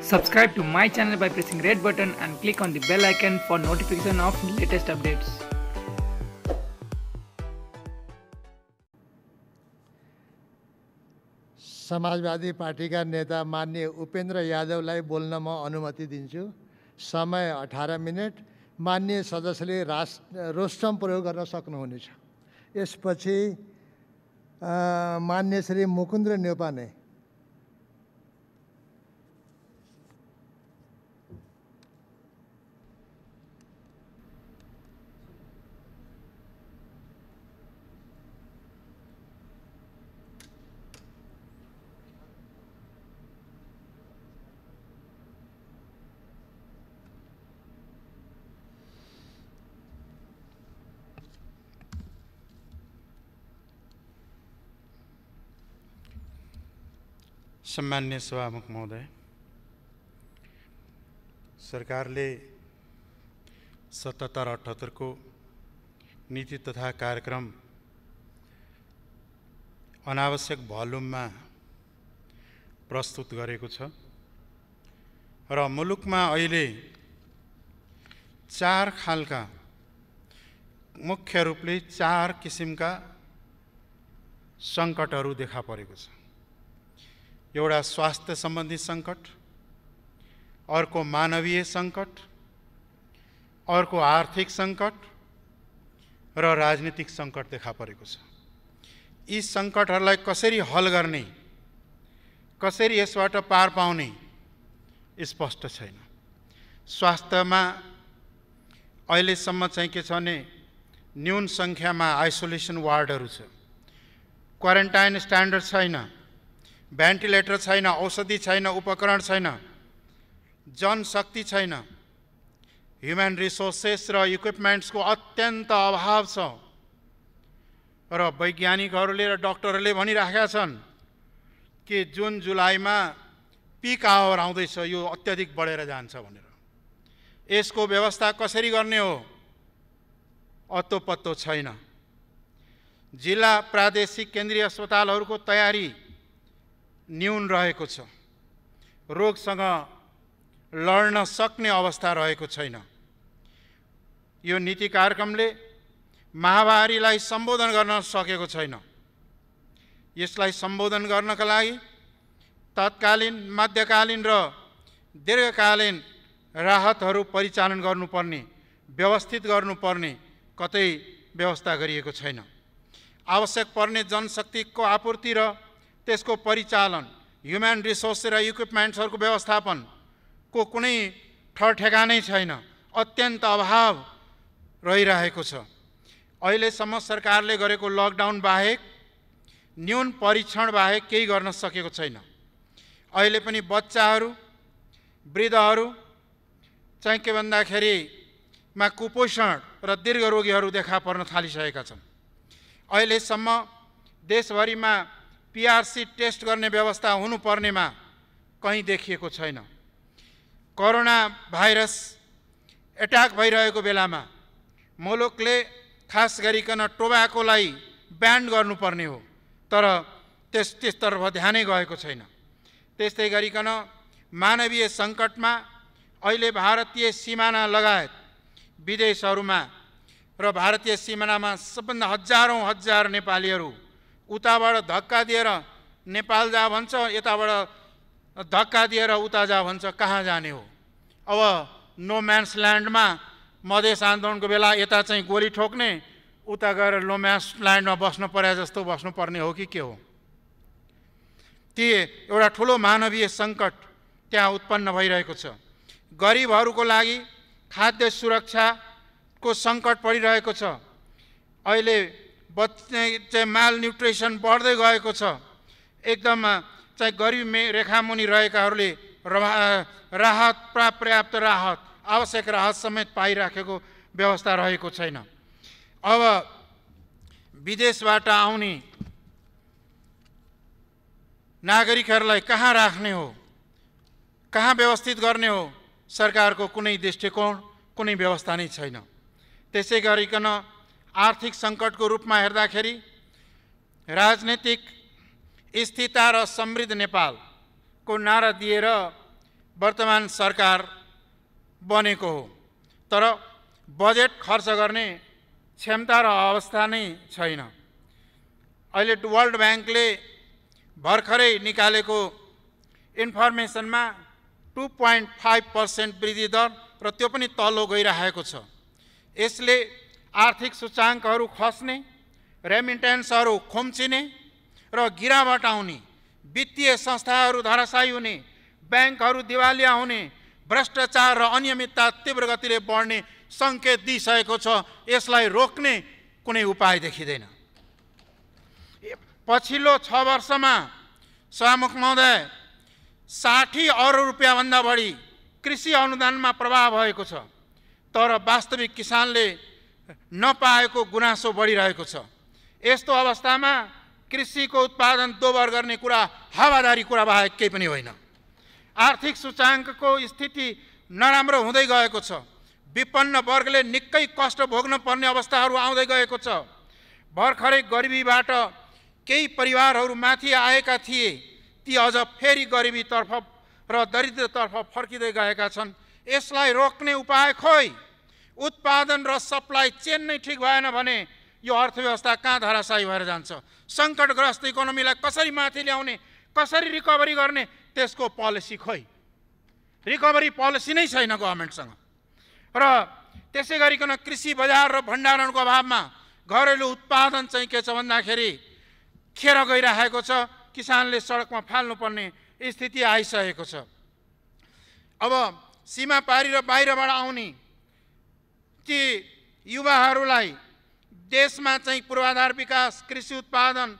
Subscribe to my channel by pressing red button and click on the bell icon for notification of latest updates. समाजवादी पार्टीका नेता मान्य उपेन्द्र यादवलाई बोल्न म अनुमति दिन्छु समय अठार मिनट मान्य सदस्यले रास रोस्टम प्रयोग गर्न सक्नुहुनेछ यसपछि मान्य श्री मुकुन्द्र न्यौपाने सम्मान्य सभामुख महोदय सरकारले सतहत्तर अठहत्तरको नीति तथा कार्यक्रम अनावश्यक भल्युममा प्रस्तुत गरेको छ र मुलुकमा अहिले चार खालका मुख्य रूपले चार किसिमका सङ्कटहरू देखा परेको छ एउटा स्वास्थ्य सम्बन्धी सङ्कट अर्को मानवीय सङ्कट अर्को आर्थिक सङ्कट र राजनीतिक सङ्कट देखा परेको छ यी सङ्कटहरूलाई कसरी हल गर्ने कसरी यसबाट पार पाउने स्पष्ट छैन स्वास्थ्यमा अहिलेसम्म चाहिँ के छ भने न्यून सङ्ख्यामा आइसोलेसन वार्डहरू छ क्वारेन्टाइन स्ट्यान्डर्ड छैन भेन्टिलेटर छैन औषधि छैन उपकरण छैन जनशक्ति छैन ह्युमन रिसोर्सेस र इक्विपमेन्ट्सको अत्यन्त अभाव छ र वैज्ञानिकहरूले र डक्टरहरूले भनिराखेका छन् कि जुन जुलाईमा पिक आवर आउँदैछ यो अत्याधिक बढेर जान्छ भनेर यसको व्यवस्था कसरी गर्ने हो अत्तो पत्तो छैन जिल्ला प्रादेशिक केन्द्रीय अस्पतालहरूको तयारी न्यून रहेको छ रोगसँग लड्न सक्ने अवस्था रहेको छैन यो नीति कार्यक्रमले महामारीलाई सम्बोधन गर्न सकेको छैन यसलाई सम्बोधन गर्नका लागि तत्कालीन मध्यकालीन र दीर्घकालीन राहतहरू परिचालन गर्नुपर्ने व्यवस्थित गर्नुपर्ने कतै व्यवस्था गरिएको छैन आवश्यक पर्ने जनशक्तिको आपूर्ति र त्यसको परिचालन ह्युमेन रिसोर्स र इक्विपमेन्ट्सहरूको व्यवस्थापनको कुनै नै छैन अत्यन्त अभाव रहिरहेको छ अहिलेसम्म सरकारले गरेको लकडाउन बाहेक न्यून परीक्षण बाहेक केही गर्न सकेको छैन अहिले पनि बच्चाहरू वृद्धहरू चाहिँ के भन्दाखेरिमा कुपोषण र दीर्घ रोगीहरू देखा पर्न थालिसकेका छन् अहिलेसम्म देशभरिमा पिआरसी टेस्ट गर्ने व्यवस्था हुनुपर्नेमा कहीँ देखिएको छैन कोरोना भाइरस एट्याक भइरहेको बेलामा मुलुकले खास गरिकन टोबाकोलाई ब्यान्ड गर्नुपर्ने हो तर त्यस त्यसतर्फ ध्यानै गएको छैन त्यस्तै गरिकन मानवीय सङ्कटमा अहिले भारतीय सिमाना लगायत विदेशहरूमा र भारतीय सिमानामा सबभन्दा हजारौँ हजार नेपालीहरू उताबाट धक्का दिएर नेपाल जा भन्छ यताबाट धक्का दिएर उता जा भन्छ कहाँ जाने हो अब नो म्यान्स ल्यान्डमा मधेस आन्दोलनको बेला यता चाहिँ गोली ठोक्ने उता गएर नो म्यान्स ल्यान्डमा बस्नु परे जस्तो बस्नुपर्ने हो कि के हो ती एउटा ठुलो मानवीय सङ्कट त्यहाँ उत्पन्न भइरहेको छ गरिबहरूको लागि खाद्य सुरक्षाको सङ्कट परिरहेको छ अहिले बच्ने चाहिँ माल न्युट्रिसन बढ्दै गएको छ एकदम चाहिँ गरिब मे रेखामुनि रहेकाहरूले राहत प्रा पर्याप्त राहत आवश्यक राहत समेत पाइराखेको व्यवस्था रहेको छैन अब विदेशबाट आउने नागरिकहरूलाई कहाँ राख्ने हो कहाँ व्यवस्थित गर्ने हो सरकारको कुनै दृष्टिकोण कुनै व्यवस्था नै छैन त्यसै गरिकन आर्थिक सङ्कटको रूपमा हेर्दाखेरि राजनीतिक स्थिरता र समृद्ध नेपालको नारा दिएर वर्तमान सरकार बनेको हो तर बजेट खर्च गर्ने क्षमता र अवस्था नै छैन अहिले वर्ल्ड ब्याङ्कले भर्खरै निकालेको इन्फर्मेसनमा टु पोइन्ट फाइभ पर्सेन्ट वृद्धि दर र त्यो पनि तल्लो गइरहेको छ यसले आर्थिक सूचाङ्कहरू खस्ने रेमिटेन्सहरू खुम्चिने र गिरावट आउने वित्तीय संस्थाहरू धराशायी हुने ब्याङ्कहरू दिवालिया हुने भ्रष्टाचार र अनियमितता तीव्र गतिले बढ्ने सङ्केत दिइसकेको छ यसलाई रोक्ने कुनै उपाय देखिँदैन पछिल्लो छ वर्षमा सभामुख महोदय साठी अरब रुपियाँभन्दा बढी कृषि अनुदानमा प्रभाव भएको छ तर वास्तविक किसानले नपाएको गुनासो बढिरहेको छ यस्तो अवस्थामा कृषिको उत्पादन दोबर गर्ने कुरा हावादारी कुरा बाहेक केही पनि होइन आर्थिक सूचाङ्कको स्थिति नराम्रो हुँदै गएको छ विपन्न वर्गले निकै कष्ट भोग्न पर्ने अवस्थाहरू आउँदै गएको छ भर्खरै गरिबीबाट केही परिवारहरू माथि आएका थिए ती अझ फेरि गरिबीतर्फ र दरिद्रतर्फ फर्किँदै गएका छन् यसलाई रोक्ने उपाय खोइ उत्पादन र सप्लाई चेन नै ठिक भएन भने यो अर्थव्यवस्था कहाँ धराशायी भएर जान्छ सङ्कटग्रस्त इकोनोमीलाई कसरी माथि ल्याउने कसरी रिकभरी गर्ने त्यसको पोलिसी खोइ रिकभरी पोलिसी नै छैन गभर्मेन्टसँग र त्यसै गरिकन कृषि बजार र भण्डारणको अभावमा घरेलु उत्पादन चाहिँ के छ भन्दाखेरि खेर गइरहेको छ किसानले सडकमा फाल्नुपर्ने स्थिति आइसकेको छ अब सीमा पारी र बाहिरबाट आउने ती युवाहरूलाई देशमा चाहिँ पूर्वाधार विकास कृषि उत्पादन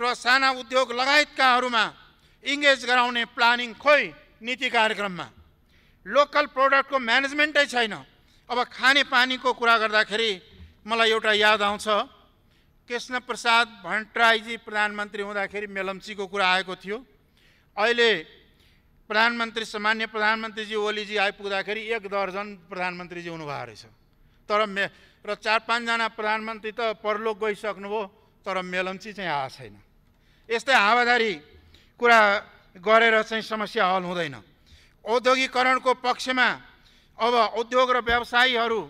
र साना उद्योग लगायतकाहरूमा इङ्गेज गराउने प्लानिङ खोइ नीति कार्यक्रममा लोकल प्रोडक्टको म्यानेजमेन्टै छैन अब खानेपानीको कुरा गर्दाखेरि मलाई एउटा याद आउँछ कृष्ण प्रसाद भट्टराईजी प्रधानमन्त्री हुँदाखेरि मेलम्चीको कुरा आएको थियो अहिले प्रधानमन्त्री सामान्य प्रधानमन्त्रीजी ओलीजी आइपुग्दाखेरि एक दर्जन प्रधानमन्त्रीजी हुनुभएको रहेछ तर मे र चार पाँचजना प्रधानमन्त्री त परलोक गइसक्नुभयो तर मेलम्ची चाहिँ आएको छैन यस्तै हावाधारी कुरा गरेर चाहिँ समस्या हल हुँदैन औद्योगिकरणको पक्षमा अब उद्योग र व्यवसायीहरू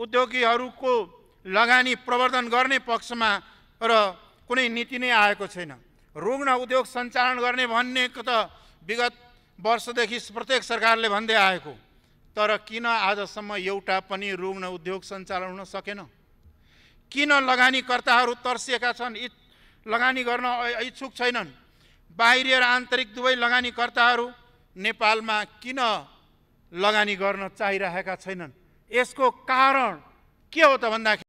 उद्योगीहरूको लगानी प्रवर्धन गर्ने पक्षमा र कुनै नीति नै आएको छैन रुग्ण उद्योग सञ्चालन गर्ने भन्ने त विगत वर्षदेखि प्रत्येक सरकारले भन्दै आएको तर किन आजसम्म एउटा पनि रुग्ण उद्योग सञ्चालन हुन सकेन किन लगानीकर्ताहरू तर्सिएका छन् इ लगानी गर्न इच्छुक छैनन् बाहिरी र आन्तरिक दुवै लगानीकर्ताहरू नेपालमा किन लगानी गर्न चाहिरहेका छैनन् यसको कारण के हो त भन्दाखेरि